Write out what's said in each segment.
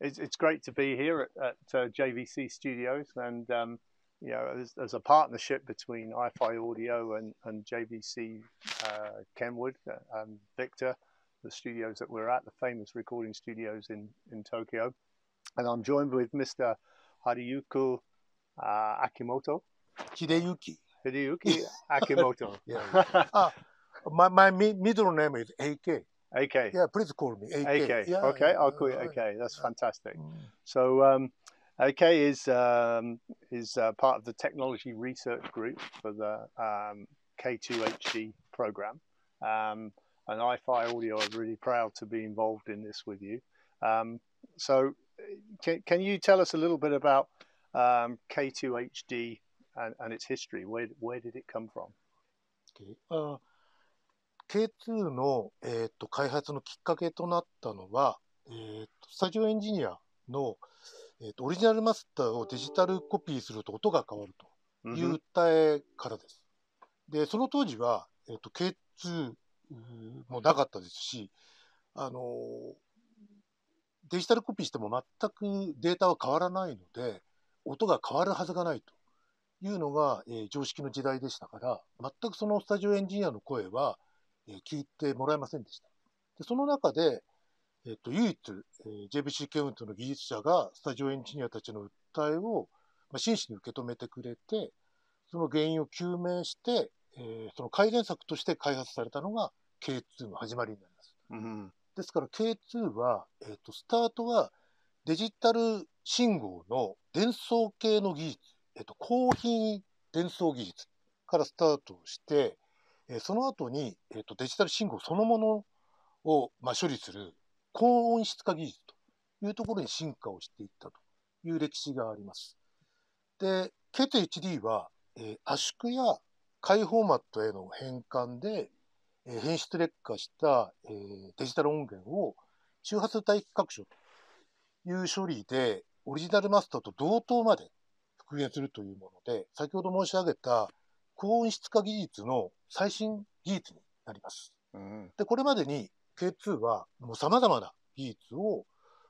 it's, it's great to be here at, at uh, JVC Studios and um, you know there's, there's, a partnership between iFi Audio and, and JVC uh, Kenwood uh, and Victor, the studios that we're at, the famous recording studios in, in Tokyo. And I'm joined with Mr. Haruyuki uh, Akimoto. Hideyuki. Hideyuki Akimoto. yeah. my my middle name is AK. AK. Yeah, please call me AK. AK. Yeah, okay, yeah, I'll call you AK. That's fantastic. Mm. So um, AK is um, is uh, part of the technology research group for the um, k 2 hd program. Um, and iFi Audio are really proud to be involved in this with you. Um, so, can, can you tell us a little bit about um, K2HD and, and its history? Where, where did it come from? Okay. Uh, K2 の、えー、と開発のきっかけとなったのは、えー、とスタジオエンジニアの、えー、とオリジナルマスターをデジタルコピーすると音が変わるという訴えからです。で、その当時は、えー、と K2 もなかったですし、あのデジタルコピーしても全くデータは変わらないので、音が変わるはずがないというのが、えー、常識の時代でしたから、全くそのスタジオエンジニアの声は、え聞いてもらえませんでした。でその中で、えっと、唯一、えー、JBC ケウントの技術者がスタジオエンジニアたちの訴えを、まあ、真摯に受け止めてくれて、その原因を究明して、えー、その改善策として開発されたのが K2 の始まりになります。うん、ですから K2 は、えーと、スタートはデジタル信号の伝送系の技術、えーと、と高頻伝送技術からスタートして、えー、その後に、えーと、デジタル信号そのものを、まあ、処理する高音質化技術というところに進化をしていったという歴史があります。で、ケテ HD は、えー、圧縮や開フォーマットへの変換で、えー、変質劣化した、えー、デジタル音源を周波数帯域拡張という処理でオリジナルマスターと同等まで復元するというもので、先ほど申し上げた高音質化技術の最新技術になります。うん、で、これまでに K2 はもう様々な技術を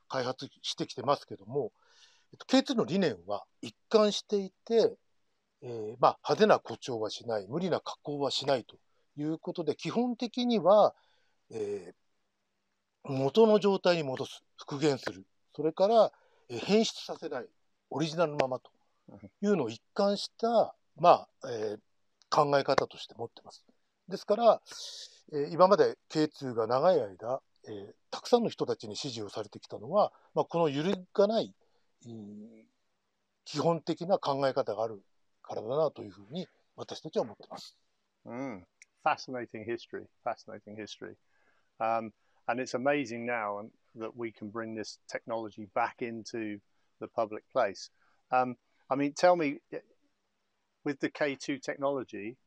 開発してきてますけども、K2 の理念は一貫していて、えー、まあ派手な誇張はしない、無理な加工はしないということで、基本的には、えー、元の状態に戻す、復元する、それから、えー、変質させない、オリジナルのままというのを一貫した、まあ、えー、考え方として持ってます。ですから、え今まで K2 が長い間、えー、たくさんの人たちに支持をされてきたのは、まあ、この揺るがない、えー、基本的な考え方があるからだなというふうに私たちは思ってます。うん。Fascinating history. Fascinating history.、Um, and it's amazing now that we can bring this technology back into the public place. Um, I mean, tell me, with the K2 technology,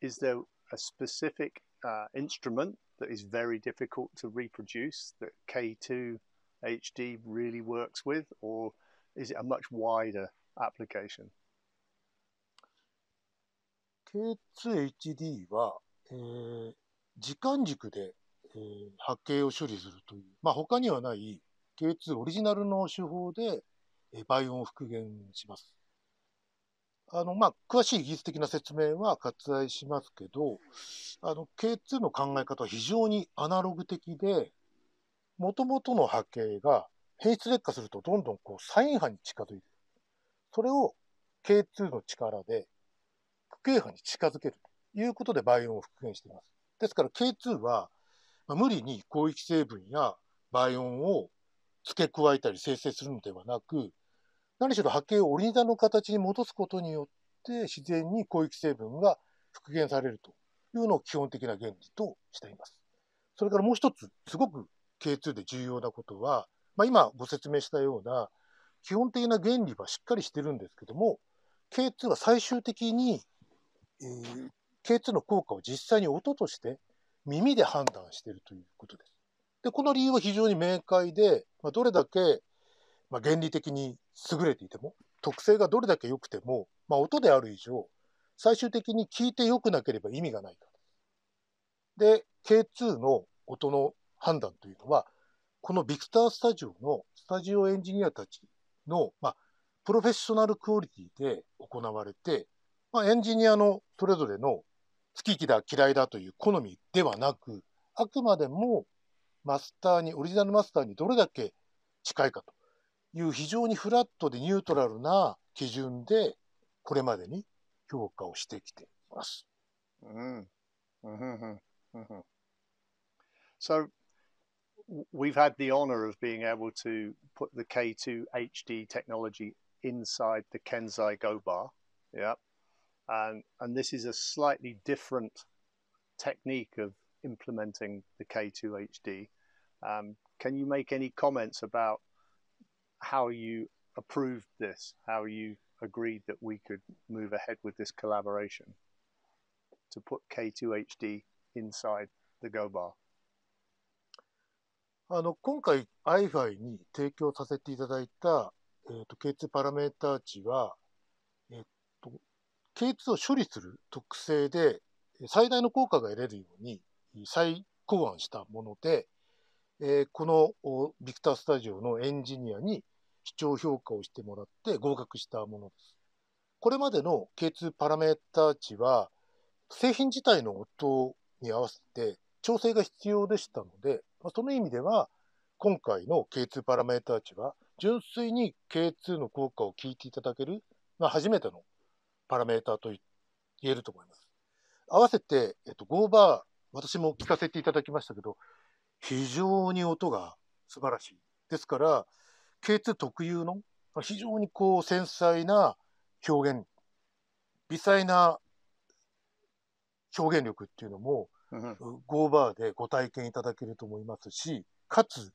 is there a specific uh, instrument that is very difficult to reproduce that K2 HD really works with, or is it a much wider application? K2HD は、えー、時間軸で、えー、波形を処理するという、まあ、他にはない K2 オリジナルの手法で、えー、倍音を復元します。あの、まあ、詳しい技術的な説明は割愛しますけど、あの、K2 の考え方は非常にアナログ的で、元々の波形が平質劣化するとどんどんこうサイン波に近づいてそれを K2 の力で区形波に近づけるということで倍音を復元しています。ですから K2 は無理に広域成分や倍音を付け加えたり生成するのではなく、何しろ波形をオリニダの形に戻すことによって自然に広域成分が復元されるというのを基本的な原理としています。それからもう一つ、すごく K2 で重要なことは、まあ、今ご説明したような基本的な原理はしっかりしてるんですけども、K2 は最終的に、えー、K2 の効果を実際に音として耳で判断しているということです。で、この理由は非常に明快で、まあ、どれだけ、まあ、原理的に優れていても、特性がどれだけ良くても、まあ、音である以上、最終的に聞いて良くなければ意味がないと。で、K2 の音の判断というのは、このビクタースタジオのスタジオエンジニアたちの、まあ、プロフェッショナルクオリティで行われて、まあ、エンジニアのそれぞれの好きだ嫌いだという好みではなく、あくまでもマスターに、オリジナルマスターにどれだけ近いかという非常にフラットでニュートラルな基準で、これまでに評価をしてきています。うん。so, we've had the honor of being able to put the K2 HD technology inside the Kenzai Go bar. Yeah. And, and this is a slightly different technique of implementing the K2 HD. Um, can you make any comments about how you approved this, how you agreed that we could move ahead with this collaboration to put K2HD inside the Go Bar. あの今回 iFi に提供させていただいた、えーと、と K2 パラメーター値は、えーと、と K2 を処理する特性で最大の効果が得れるように再考案したもので、えー、このビクタースタジオのエンジニアに視聴評価をしてもらって合格したものです。これまでの K2 パラメーター値は製品自体の音に合わせて調整が必要でしたので、その意味では今回の K2 パラメーター値は純粋に K2 の効果を聞いていただける、まあ、初めてのパラメーターと言えると思います。合わせて、えっと、5バー、私も聞かせていただきましたけど、非常に音が素晴らしい。ですから、K2 特有の非常にこう繊細な表現、微細な表現力っていうのも、うん、ゴーバーでご体験いただけると思いますし、かつ、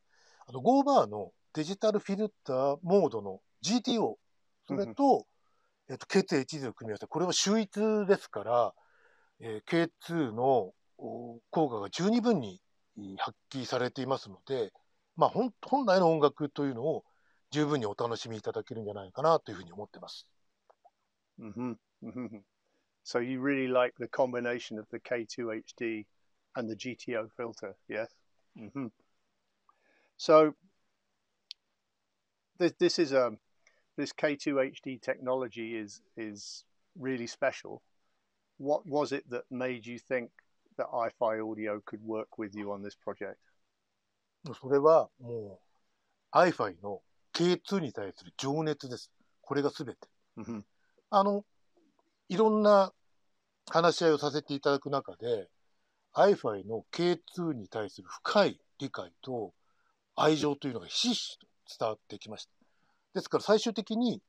あのゴーバーのデジタルフィルターモードの GTO、それと、えっと、K2H0 組み合わせ、これは秀逸ですから、えー、K2 の効果が十二分に発揮されていますので、まあ、本本来の音楽というのを十分にお楽しみいただけるんじゃないかなというふうに思ってます。So you really like the combination of the K2HD and the GTO filter, yes? Mm-hmm. So this, this is a this K2HD technology is is really special. What was it that made you think that iFi Audio could work with you on this project? それはもう iFi の K2 に対する情熱です。これが全て。あの、いろんな話し合いをさせていただく中で iFi の K2 に対する深い理解と愛情というのがひしひしと伝わってきました。ですから最終的に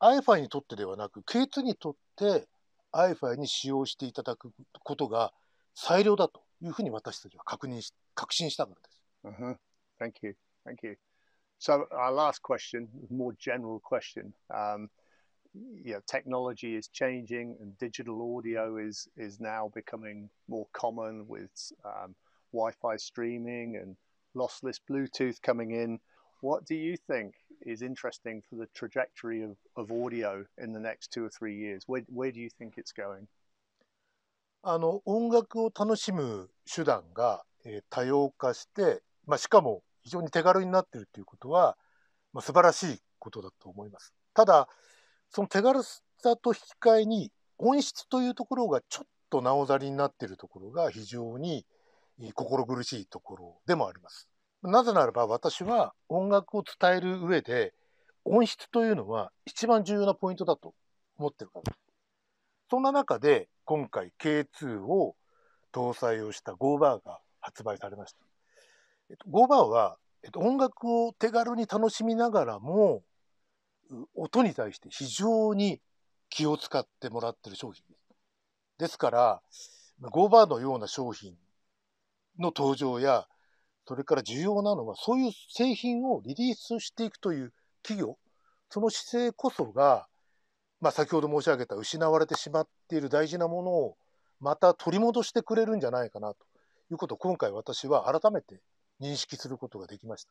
iFi にとってではなく K2 にとって iFi に使用していただくことが最良だというふうに私たちは確認し、確信したからです。Uh-huh. Thank you. Thank you. So our last question, more general question. Um, yeah, technology is changing and digital audio is, is now becoming more common with um, Wi-Fi streaming and lossless Bluetooth coming in. What do you think is interesting for the trajectory of, of audio in the next two or three years? Where, where do you think it's going? あの音楽を楽しむ手段が、えー、多様化して、まあ、しかも非常に手軽になってるということは、まあ、素晴らしいことだと思います。ただその手軽さと引き換えに音質というところがちょっとなおざりになっているところが非常に心苦しいところでもあります。なぜならば私は音楽を伝える上で音質というのは一番重要なポイントだと思ってるからそんな中で今回 K2 を搭載をしたゴーバーが発売されました。えっと、ゴーバーは、えっと、音楽を手軽に楽しみながらも、音に対して非常に気を使ってもらってる商品です。ですから、ゴーバーのような商品の登場や、それから重要なのは、そういう製品をリリースしていくという企業、その姿勢こそが、まあ、先ほど申し上げた失われてしまっている大事なものをまた取り戻してくれるんじゃないかなということを今回私は改めて認識することができました。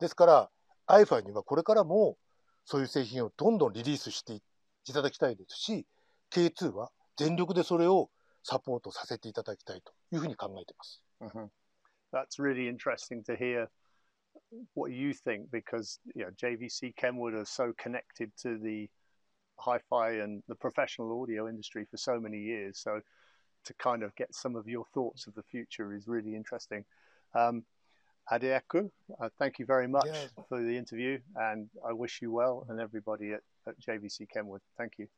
ですから IFI にはこれからもそういう製品をどんどんリリースしていただきたいですし K2 は全力でそれをサポートさせていただきたいというふうに考えています。That's really interesting to hear what you think because you know, JVC Kenwood are so connected to the hi-fi and the professional audio industry for so many years. So to kind of get some of your thoughts of the future is really interesting. Um, uh, thank you very much yeah. for the interview, and I wish you well and everybody at, at JVC Kenwood. Thank you.